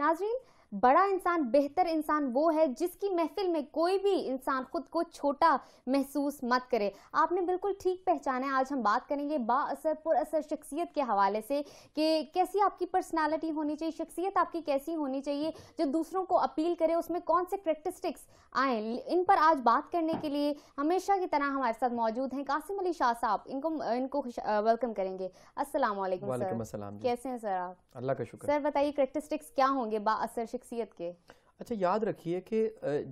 नाजरीन बड़ा इंसान बेहतर इंसान वो है जिसकी महफिल में कोई भी इंसान खुद को छोटा महसूस मत करे आपने बिल्कुल ठीक पहचाना है आज हम बात करेंगे बाअसर पुरअसर शख्सियत के हवाले से कि कैसी आपकी पर्सनालिटी होनी चाहिए शख्सियत आपकी कैसी होनी चाहिए जो दूसरों को अपील करे उसमें कौन से करेक्टरिस्टिक्स आए इन पर आज बात करने के लिए हमेशा की तरह हमारे साथ मौजूद हैं कासिम अली शाह साहब इनको इनको वेलकम करेंगे असल कैसे हैं सर आप अल्लाह का शुक्र सर बताइए करेक्टरिस्टिक्स क्या होंगे बासर शख्सियत के अच्छा याद रखिए कि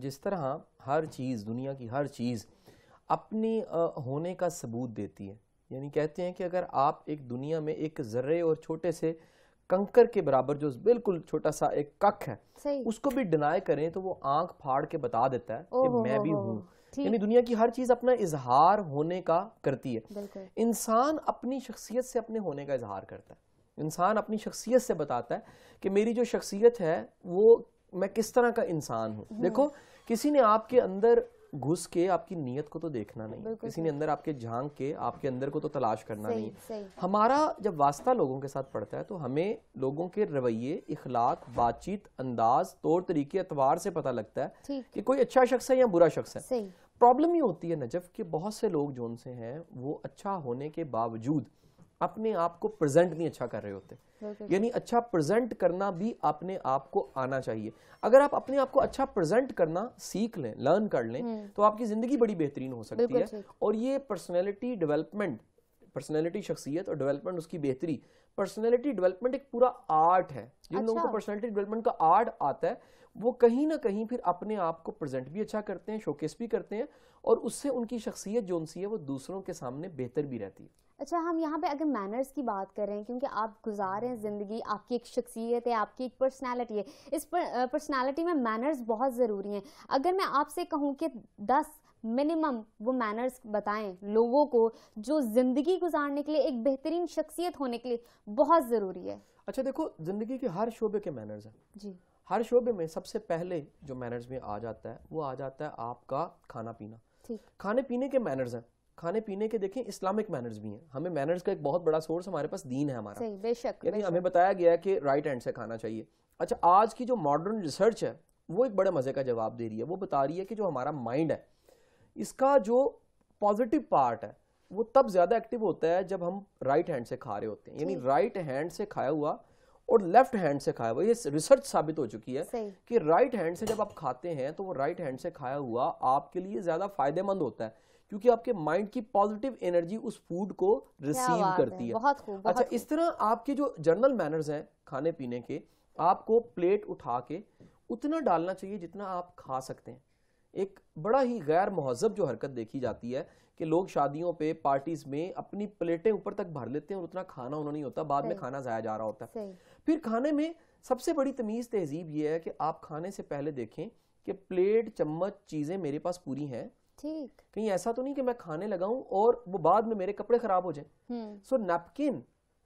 जिस तरह हर चीज़ दुनिया की हर चीज़ अपनी होने का सबूत देती है यानी कहते हैं कि अगर आप एक दुनिया में एक जर्रे और छोटे से कंकर के बराबर जो बिल्कुल छोटा सा एक कख है उसको भी डिनाई करें तो वो आंख फाड़ के बता देता है कि मैं भी हूँ यानी दुनिया की हर चीज अपना इजहार होने का करती है इंसान अपनी शख्सियत से अपने होने का इजहार करता है इंसान अपनी शख्सियत से बताता है कि मेरी जो शख्सियत है वो मैं किस तरह का इंसान हूँ हम्म। देखो किसी ने आपके अंदर घुस के आपकी नीयत को तो देखना नहीं किसी ने अंदर आपके झांक के आपके अंदर को तो तलाश करना सही, नहीं सही। हमारा जब वास्ता लोगों के साथ पड़ता है तो हमें लोगों के रवैये इखलाक बातचीत अंदाज तौर तरीके अतवार से पता लगता है कि कोई अच्छा शख्स है या बुरा शख्स है प्रॉब्लम ये होती है नजफ कि बहुत से लोग जो उनसे हैं वो अच्छा होने के बावजूद अपने आप को प्रेजेंट नहीं अच्छा कर रहे होते यानी अच्छा प्रेजेंट करना भी अपने आप को आना चाहिए अगर आप अपने आप को अच्छा प्रेजेंट करना सीख लें लर्न कर लें हम्म। तो आपकी जिंदगी बड़ी बेहतरीन हो सकती है और ये पर्सनैलिटी डेवलपमेंट पर्सनैलिटी शख्सियत और डेवलपमेंट उसकी बेहतरी पर्सनैलिटी डेवलपमेंट एक पूरा आर्ट है जिन अच्छा। लोगों को पर्सनैलिटी अच्छा। डेवलपमेंट का आर्ट आता है वो कहीं ना कहीं फिर अपने आप को प्रेजेंट भी अच्छा करते हैं शोकेस भी करते हैं और उससे उनकी शख्सियत जो उनसी है वो दूसरों के सामने बेहतर भी रहती है अच्छा हम यहाँ पे अगर मैनर्स की बात कर रहे हैं क्योंकि आप गुजार हैं ज़िंदगी आपकी एक शख्सियत है आपकी एक पर्सनालिटी है इस पर्सनालिटी में मैनर्स बहुत ज़रूरी हैं अगर मैं आपसे कहूँ कि दस मिनिमम वो मैनर्स बताएं लोगों को जो ज़िंदगी गुजारने के लिए एक बेहतरीन शख्सियत होने के लिए बहुत ज़रूरी है अच्छा देखो ज़िंदगी के हर शोबे के मैनर्स हैं जी हर शोबे में सबसे पहले जो मैनर्स में आ जाता है वो आ जाता है आपका खाना पीना खाने पीने के मैनर्स हैं खाने पीने के देखें इस्लामिक मैनर्स भी हैं हमें मैनर्स का एक बहुत बड़ा सोर्स हमारे पास दीन है हमारा बेशक यानी हमें बताया गया है कि राइट हैंड से खाना चाहिए अच्छा आज की जो मॉडर्न रिसर्च है वो एक बड़े मज़े का जवाब दे रही है वो बता रही है कि जो हमारा माइंड है इसका जो पॉजिटिव पार्ट है वो तब ज़्यादा एक्टिव होता है जब हम राइट हैंड से खा रहे होते हैं यानी राइट हैंड से खाया हुआ और लेफ्ट हैंड से खाया हुआ ये रिसर्च साबित हो चुकी है कि राइट हैंड से जब आप खाते हैं तो वो राइट हैंड से खाया हुआ आपके लिए ज़्यादा फायदेमंद होता है क्योंकि आपके माइंड की पॉजिटिव एनर्जी उस फूड को रिसीव करती है बहुत अच्छा, बहुत अच्छा इस तरह आपके जो जनरल मैनर्स हैं खाने पीने के आपको प्लेट उठा के उतना डालना चाहिए जितना आप खा सकते हैं एक बड़ा ही गैर महजब जो हरकत देखी जाती है कि लोग शादियों पे पार्टीज में अपनी प्लेटें ऊपर तक भर लेते हैं और उतना खाना उन्होंने नहीं होता बाद में खाना जाया जा रहा होता है फिर खाने में सबसे बड़ी तमीज तहजीब ये है कि आप खाने से पहले देखें कि प्लेट चम्मच चीजें मेरे पास पूरी हैं ठीक कहीं ऐसा तो नहीं कि मैं खाने लगाऊं और वो बाद में मेरे कपड़े खराब हो जाए हम्म। सो नैपकिन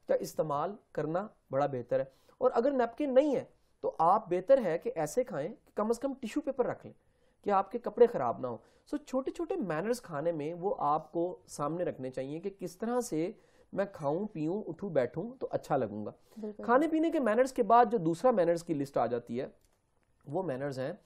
का इस्तेमाल करना बड़ा बेहतर है और अगर नैपकिन नहीं है तो आप बेहतर है कि ऐसे खाएं कि कम अज कम टिश्यू पेपर रख लें कि आपके कपड़े ख़राब ना हो सो so, छोटे छोटे मैनर्स खाने में वो आपको सामने रखने चाहिए कि किस तरह से मैं खाऊं पीऊं उठूं बैठूं तो अच्छा लगूंगा खाने पीने के मैनर्स के बाद जो दूसरा मैनर्स की लिस्ट आ जाती है वो मैनर्स हैं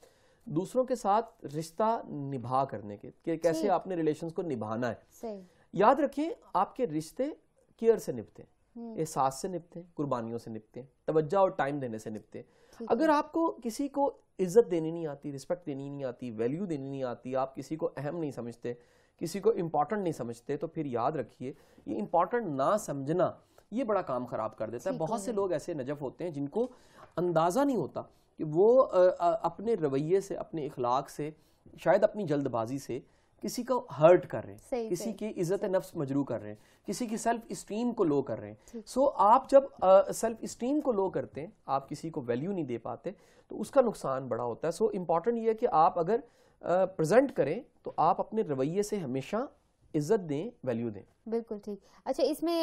दूसरों के साथ रिश्ता निभा करने के कि कैसे आपने रिलेशन को निभाना है याद रखिए आपके रिश्ते केयर से निपते हैं हम्म। एहसास से निपते हैं कुर्बानियों से निपते हैं तवज्जा और टाइम देने से निपते हैं अगर आपको किसी को इज्जत देनी नहीं आती रिस्पेक्ट देनी नहीं आती वैल्यू देनी नहीं आती आप किसी को अहम नहीं समझते किसी को इम्पॉर्टेंट नहीं समझते तो फिर याद रखिए ये इम्पॉर्टेंट ना समझना ये बड़ा काम खराब कर देता है बहुत से लोग ऐसे नजफ होते हैं जिनको अंदाज़ा नहीं होता कि वो अपने रवैये से अपने इखलाक से शायद अपनी जल्दबाजी से किसी को हर्ट कर रहे हैं किसी की इज्जत नफ्स मजरू कर रहे हैं किसी की सेल्फ स्टीम को लो कर रहे हैं सो आप जब सेल्फ स्टीम को लो करते हैं आप किसी को वैल्यू नहीं दे पाते तो उसका नुकसान बड़ा होता है सो इम्पॉर्टेंट ये है कि आप अगर प्रेजेंट करें तो आप अपने रवैये से हमेशा इज्जत दें वैल्यू दें बिल्कुल ठीक अच्छा इसमें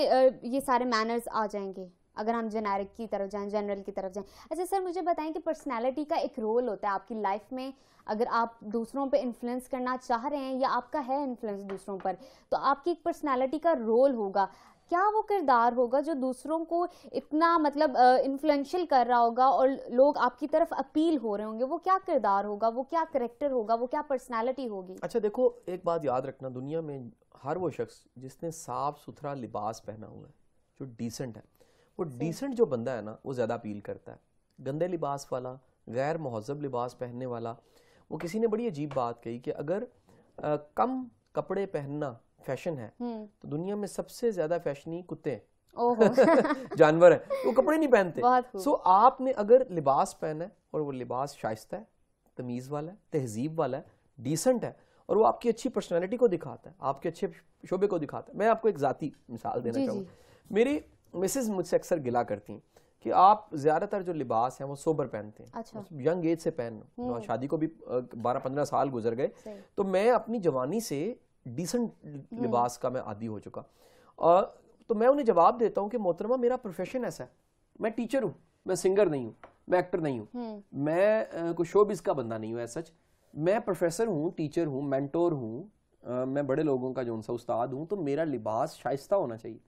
ये सारे मैनर्स आ जाएंगे अगर हम जेनेरिक की तरफ जाएं जनरल की तरफ जाएं अच्छा सर मुझे बताएं कि पर्सनालिटी का एक रोल होता है आपकी लाइफ में अगर आप दूसरों पे इन्फ्लुएंस करना चाह रहे हैं या आपका है इन्फ्लुएंस दूसरों पर तो आपकी एक पर्सनालिटी का रोल होगा क्या वो किरदार होगा जो दूसरों को इतना मतलब इन्फ्लुएंशियल कर रहा होगा और लोग आपकी तरफ अपील हो रहे होंगे वो क्या किरदार होगा वो क्या करेक्टर होगा वो क्या पर्सनैलिटी होगी अच्छा देखो एक बात याद रखना दुनिया में हर वो शख्स जिसने साफ सुथरा लिबास पहना हुआ है जो डिसेंट है वो डिसेंट जो बंदा है ना वो ज़्यादा अपील करता है गंदे लिबास वाला गैर महजब लिबास पहनने वाला वो किसी ने बड़ी अजीब बात कही कि अगर आ, कम कपड़े पहनना फैशन है हम्म। तो दुनिया में सबसे ज्यादा फैशनी कुत्ते हैं जानवर है वो कपड़े नहीं पहनते सो आपने अगर लिबास पहना है और वो लिबास शाइस्ता है तमीज़ वाला है तहजीब वाला है डिसेंट है और वो आपकी अच्छी पर्सनैलिटी को दिखाता है आपके अच्छे शोबे को दिखाता है मैं आपको एक ज़ाती मिसाल देना चाहूँगा मेरी मिसेज मुझसे अक्सर गिला करती हैं कि आप ज़्यादातर जो लिबास है वो सोबर पहनते हैं अच्छा। यंग मतलब एज से पहन हम्म। शादी को भी बारह पंद्रह साल गुजर गए तो मैं अपनी जवानी से डिसेंट लिबास का मैं आदि हो चुका और तो मैं उन्हें जवाब देता हूँ कि मोहतरमा मेरा प्रोफेशन ऐसा है मैं टीचर हूँ मैं सिंगर नहीं हूँ मैं एक्टर नहीं हूँ मैं कोई शो शोबिज का बंदा नहीं हूँ ऐसा सच मैं प्रोफेसर हूँ टीचर हूँ मैंटोर हूँ मैं बड़े लोगों का जो उनसा उस्ताद हूँ तो मेरा लिबास शाइस्ता होना चाहिए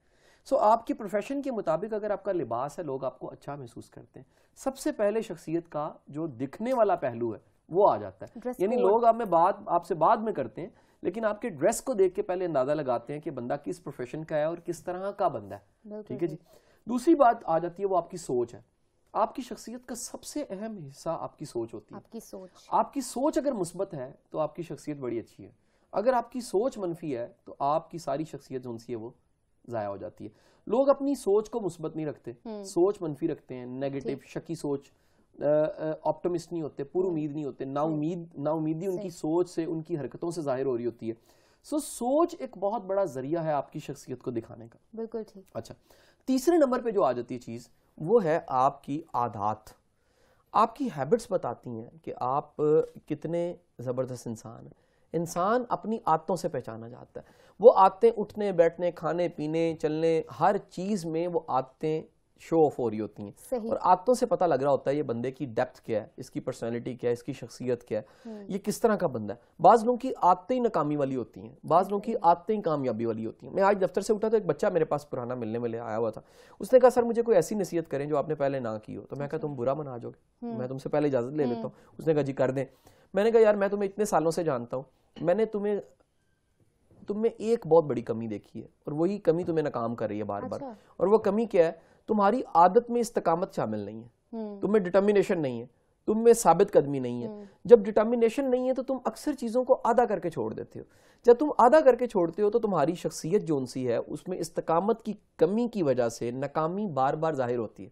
सो so, आपके प्रोफेशन के मुताबिक अगर आपका लिबास है लोग आपको अच्छा महसूस करते हैं सबसे पहले शख्सियत का जो दिखने वाला पहलू है वो आ जाता है यानी लोग आप में बात आपसे बाद में करते हैं लेकिन आपके ड्रेस को देख के पहले अंदाजा लगाते हैं कि बंदा किस प्रोफेशन का है और किस तरह का बंदा है ठीक है जी दूसरी बात आ जाती है वो आपकी सोच है आपकी शख्सियत का सबसे अहम हिस्सा आपकी सोच होती है आपकी सोच आपकी सोच अगर मुस्बत है तो आपकी शख्सियत बड़ी अच्छी है अगर आपकी सोच मनफी है तो आपकी सारी शख्सियत जो सी है वो ज़ाया हो जाती है लोग अपनी सोच को मुस्बत नहीं रखते हम्म। सोच मनफी रखते हैं नेगेटिव शकी सोच ऑप्टोमिस्ट नहीं होते पूर्व उम्मीद नहीं होते नाउमीद नाउमीदी उनकी सोच से उनकी हरकतों से जाहिर हो रही होती है सो so, सोच एक बहुत बड़ा जरिया है आपकी शख्सियत को दिखाने का बिल्कुल ठीक अच्छा तीसरे नंबर पे जो आ जाती है चीज़ वो है आपकी आदात आपकी हैबिट्स बताती हैं कि आप कितने ज़बरदस्त इंसान हैं इंसान अपनी आदतों से पहचाना जाता है वो आदतें उठने बैठने खाने पीने चलने हर चीज़ में वो आदतें शो ऑफ हो रही होती हैं और आदतों से पता लग रहा होता है ये बंदे की डेप्थ क्या है इसकी पर्सनैलिटी क्या है इसकी शख्सियत क्या है हम्म। ये किस तरह का बंदा है बाज लोगों की आदतें ही नाकामी वाली होती हैं बाज लोगों की आदतें ही कामयाबी वाली होती हैं मैं आज दफ्तर से उठा तो एक बच्चा मेरे पास पुराना मिलने मिले आया हुआ था उसने कहा सर मुझे कोई ऐसी नसीहत करें जो आपने पहले ना की हो तो मैं कहा अच्छा। तुम बुरा मना जाओगे हम्म। मैं तुमसे पहले इजाजत ले लेता हूँ हम्म। उसने कहा जी कर दें मैंने कहा यार मैं तुम्हें इतने सालों से जानता हूँ मैंने तुम्हें तुमने एक बहुत बड़ी कमी देखी है और वही कमी तुम्हें नाकाम कर रही है बार बार अच्छा। और वो कमी क्या है तुम्हारी आदत में इस्तकामत शामिल नहीं है हम्म। तुम्हें डिटर्मिनेशन नहीं है तुम में साबित कदमी नहीं है हम्म। जब डिटर्मिनेशन नहीं है तो तुम अक्सर चीज़ों को आधा करके छोड़ देते हो जब तुम आधा करके छोड़ते हो तो तुम्हारी शख्सियत जो सी है उसमें इस्तकामत की कमी की वजह से नाकामी बार बार जाहिर होती है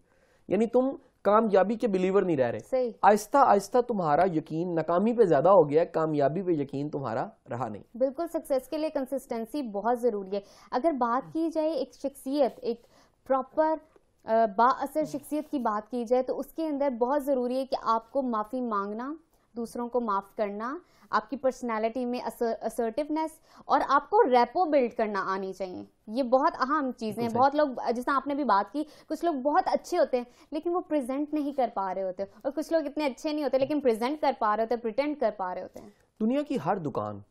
यानी तुम कामयाबी के बिलीवर नहीं रह रहे आहिस्ता आहिस्ता तुम्हारा यकीन नाकामी पे ज्यादा हो गया कामयाबी पे यकीन तुम्हारा रहा नहीं बिल्कुल सक्सेस के लिए कंसिस्टेंसी बहुत जरूरी है अगर बात हाँ। की जाए एक शख्सियत एक प्रॉपर असर शख्सियत की बात की जाए तो उसके अंदर बहुत ज़रूरी है कि आपको माफ़ी मांगना दूसरों को माफ़ करना आपकी पर्सनैलिटी में असर्टिवनेस और आपको रेपो बिल्ड करना आनी चाहिए ये बहुत अहम चीज़ें हैं बहुत लोग जिस आपने भी बात की कुछ लोग बहुत अच्छे होते हैं लेकिन वो प्रेजेंट नहीं कर पा रहे होते और कुछ लोग इतने अच्छे नहीं होते लेकिन प्रेजेंट कर पा रहे होते प्रिटेंड कर पा रहे होते हैं दुनिया की हर दुकान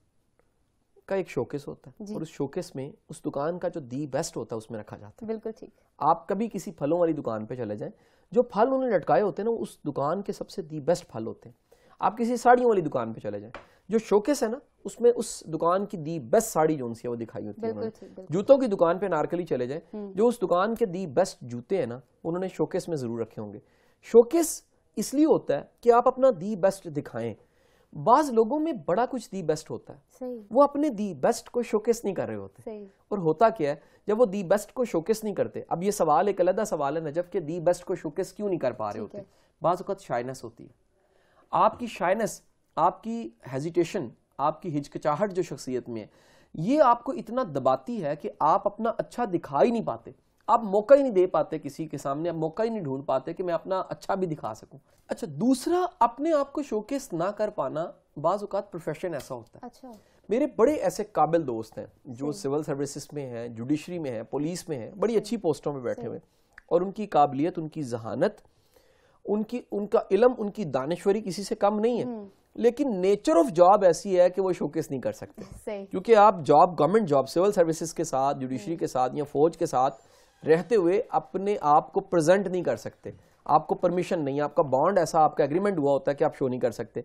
का एक शोकेस होता है और उस शोकेस में उस दुकान का जो दी बेस्ट होता है उसमें रखा जाता है बिल्कुल ठीक आप कभी किसी फलों वाली दुकान पे चले जाएं जो फल उन्हें लटकाए होते हैं ना उस दुकान के सबसे दी बेस्ट फल होते हैं आप किसी साड़ियों वाली दुकान पे चले जाएं जो शोकेस है ना उसमें उस दुकान की दी बेस्ट साड़ी जो है वो दिखाई होती है जूतों की दुकान पे नारकली चले जाएं हम्म। जो उस दुकान के दी बेस्ट जूते हैं ना उन्होंने शोकेस में जरूर रखे होंगे शोकेस इसलिए होता है कि आप अपना दी बेस्ट दिखाएं बाज लोगों में बड़ा कुछ दी बेस्ट होता है वो अपने दी बेस्ट को शोकेस नहीं कर रहे होते और होता क्या है जब वो दी बेस्ट को शोकेस नहीं करते अब ये सवाल एक अलहदा सवाल है नजब के दी बेस्ट को शोकेस क्यों नहीं कर पा रहे होते बाज़ शाइनेस होती है आपकी शाइनेस आपकी हेजिटेशन आपकी हिचकिचाहट जो शख्सियत में है ये आपको इतना दबाती है कि आप अपना अच्छा दिखा ही नहीं पाते आप मौका ही नहीं दे पाते किसी के सामने आप मौका ही नहीं ढूंढ पाते कि मैं अपना अच्छा भी दिखा सकूं अच्छा दूसरा अपने आप को शोकेस ना कर पाना बाज़ात प्रोफेशन ऐसा होता है अच्छा मेरे बड़े ऐसे काबिल दोस्त हैं जो सिविल सर्विसेज में हैं जुडिशरी में हैं पुलिस में हैं बड़ी अच्छी पोस्टों में बैठे हुए और उनकी काबिलियत उनकी जहानत उनकी उनका इलम उनकी दानश्वरी किसी से कम नहीं है हम्म। लेकिन नेचर ऑफ जॉब ऐसी है कि वो शोकेस नहीं कर सकते क्योंकि आप job government job civil services के साथ जुडिशरी के साथ या फौज के साथ रहते हुए अपने आप को प्रेजेंट नहीं कर सकते आपको परमिशन नहीं आपका बॉन्ड ऐसा आपका एग्रीमेंट हुआ होता है कि आप शो नहीं कर सकते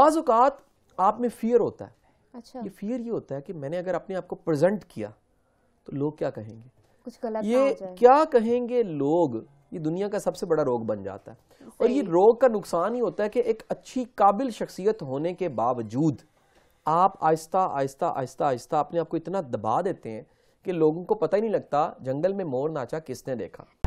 बाज़ात आप में फियर होता है अच्छा ये फियर ये होता है कि मैंने अगर अपने आप को प्रेजेंट किया तो लोग क्या कहेंगे कुछ गलत ये क्या कहेंगे लोग ये दुनिया का सबसे बड़ा रोग बन जाता है और ये रोग का नुकसान ही होता है कि एक अच्छी काबिल शख्सियत होने के बावजूद आप आहिस्ता आहिस्ता आहिस्ता आहिस्ता अपने आप को इतना दबा देते हैं कि लोगों को पता ही नहीं लगता जंगल में मोर नाचा किसने देखा